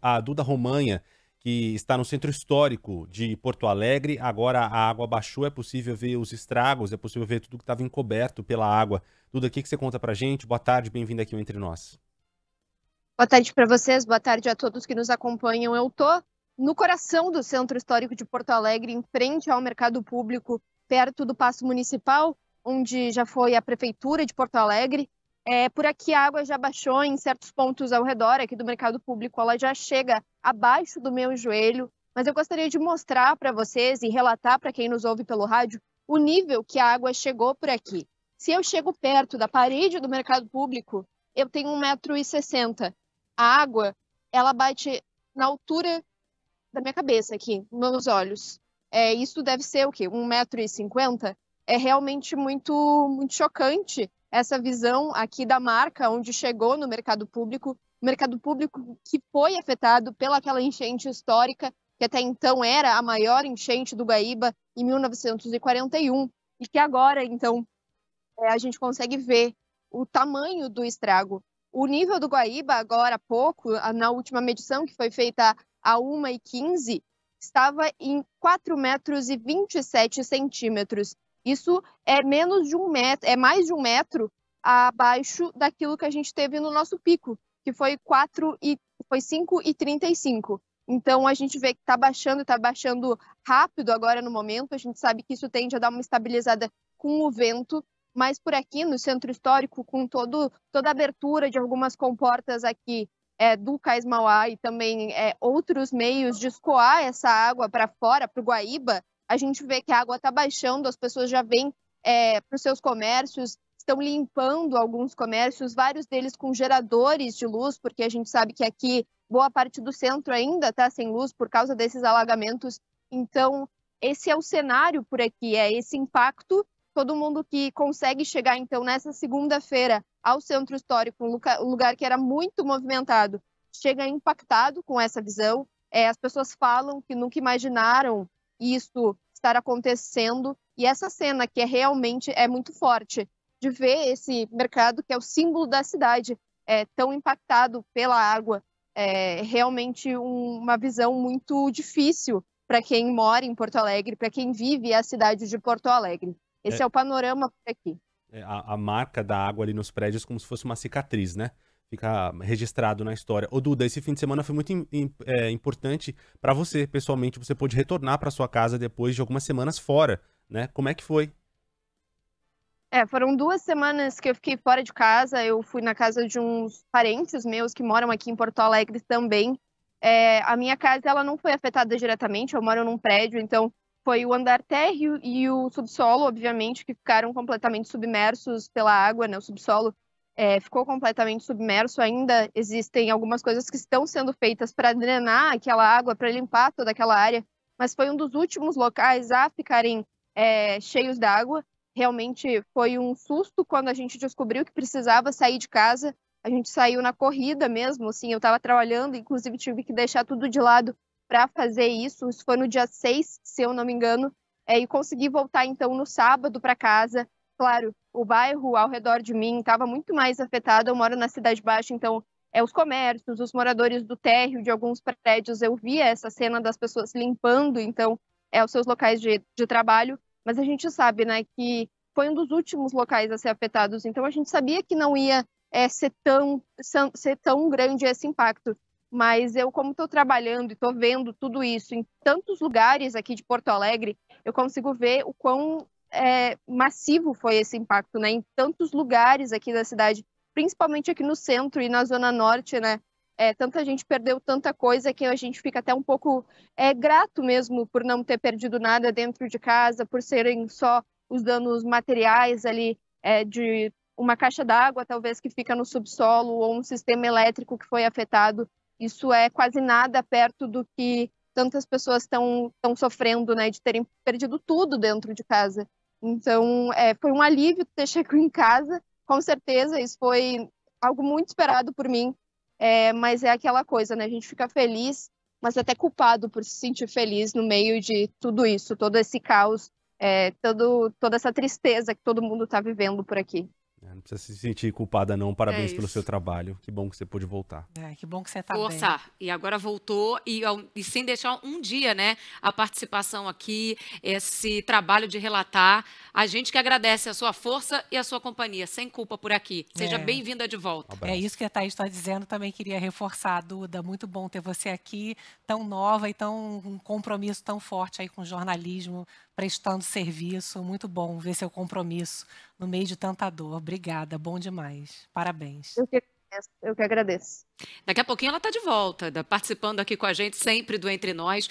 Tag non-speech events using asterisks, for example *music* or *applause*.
a Duda Romanha, que está no centro histórico de Porto Alegre. Agora a água baixou, é possível ver os estragos, é possível ver tudo que estava encoberto pela água. Duda, o que, que você conta para gente? Boa tarde, bem-vinda aqui Entre Nós. Boa tarde para vocês, boa tarde a todos que nos acompanham. Eu tô no coração do Centro Histórico de Porto Alegre, em frente ao Mercado Público, perto do Paço Municipal, onde já foi a Prefeitura de Porto Alegre, é, por aqui a água já baixou em certos pontos ao redor aqui do mercado público, ela já chega abaixo do meu joelho, mas eu gostaria de mostrar para vocês e relatar para quem nos ouve pelo rádio o nível que a água chegou por aqui. Se eu chego perto da parede do mercado público, eu tenho 1,60m. A água, ela bate na altura da minha cabeça aqui, meus olhos. É, isso deve ser o quê? 1,50m? É realmente muito, muito chocante essa visão aqui da marca, onde chegou no mercado público, mercado público que foi afetado pelaquela enchente histórica, que até então era a maior enchente do Guaíba em 1941, e que agora, então, é, a gente consegue ver o tamanho do estrago. O nível do Guaíba, agora há pouco, na última medição que foi feita a 1h15, estava em 4,27 metros e 27 centímetros. Isso é menos de um metro, é mais de um metro abaixo daquilo que a gente teve no nosso pico, que foi 4 e foi 5 e 35. Então a gente vê que está baixando, está baixando rápido agora no momento. A gente sabe que isso tende a dar uma estabilizada com o vento, mas por aqui no centro histórico, com todo, toda a abertura de algumas comportas aqui é, do Cais Mauá e também é, outros meios de escoar essa água para fora, para o Guaíba, a gente vê que a água está baixando, as pessoas já vêm é, para os seus comércios, estão limpando alguns comércios, vários deles com geradores de luz, porque a gente sabe que aqui boa parte do centro ainda está sem luz por causa desses alagamentos. Então, esse é o cenário por aqui, é esse impacto. Todo mundo que consegue chegar, então, nessa segunda-feira ao centro histórico, um lugar que era muito movimentado, chega impactado com essa visão. É, as pessoas falam que nunca imaginaram isso estar acontecendo. E essa cena que é realmente é muito forte de ver esse mercado que é o símbolo da cidade é, tão impactado pela água é realmente um, uma visão muito difícil para quem mora em Porto Alegre, para quem vive a cidade de Porto Alegre. Esse é, é o panorama por aqui. É, a, a marca da água ali nos prédios como se fosse uma cicatriz, né? ficar registrado na história. Ô Duda, esse fim de semana foi muito é, importante para você, pessoalmente. Você pôde retornar para sua casa depois de algumas semanas fora, né? Como é que foi? É, foram duas semanas que eu fiquei fora de casa. Eu fui na casa de uns parentes meus que moram aqui em Porto Alegre também. É, a minha casa ela não foi afetada diretamente. Eu moro num prédio, então foi o andar térreo e o subsolo, obviamente, que ficaram completamente submersos pela água, né? O subsolo é, ficou completamente submerso, ainda existem algumas coisas que estão sendo feitas para drenar aquela água, para limpar toda aquela área, mas foi um dos últimos locais a ficarem é, cheios d'água. Realmente foi um susto quando a gente descobriu que precisava sair de casa. A gente saiu na corrida mesmo, assim, eu estava trabalhando, inclusive tive que deixar tudo de lado para fazer isso. Isso foi no dia 6, se eu não me engano, é, e consegui voltar então no sábado para casa. Claro, o bairro ao redor de mim estava muito mais afetado. Eu moro na Cidade Baixa, então é os comércios, os moradores do térreo de alguns prédios. Eu via essa cena das pessoas limpando, então, é os seus locais de, de trabalho. Mas a gente sabe, né, que foi um dos últimos locais a ser afetados. Então a gente sabia que não ia é, ser, tão, ser tão grande esse impacto. Mas eu, como estou trabalhando e estou vendo tudo isso em tantos lugares aqui de Porto Alegre, eu consigo ver o quão é, massivo foi esse impacto, né? Em tantos lugares aqui da cidade, principalmente aqui no centro e na zona norte, né? É, tanta gente perdeu tanta coisa que a gente fica até um pouco é, grato mesmo por não ter perdido nada dentro de casa, por serem só os danos materiais ali é, de uma caixa d'água, talvez que fica no subsolo, ou um sistema elétrico que foi afetado. Isso é quase nada perto do que tantas pessoas estão sofrendo, né, de terem perdido tudo dentro de casa. Então, é, foi um alívio ter *laughs* chegado em casa, com certeza, isso foi algo muito esperado por mim, é, mas é aquela coisa, né? A gente fica feliz, mas até culpado por se sentir feliz no meio de tudo isso, todo esse caos, é, todo, toda essa tristeza que todo mundo está vivendo por aqui. Não precisa se sentir culpada, não. Parabéns é pelo seu trabalho. Que bom que você pôde voltar. É, que bom que você tá Força. bem. E agora voltou e, e, sem deixar um dia, né, a participação aqui, esse trabalho de relatar. A gente que agradece a sua força e a sua companhia, sem culpa por aqui. Seja é. bem-vinda de volta. Um é isso que a Thaís está dizendo. Também queria reforçar, Duda. Muito bom ter você aqui, tão nova e tão um compromisso tão forte aí com o jornalismo, prestando serviço. Muito bom ver seu compromisso no meio de tanta dor. Obrigada obrigada, bom demais. Parabéns. Eu que agradeço. Eu que agradeço. Daqui a pouquinho ela está de volta, participando aqui com a gente, sempre do Entre Nós.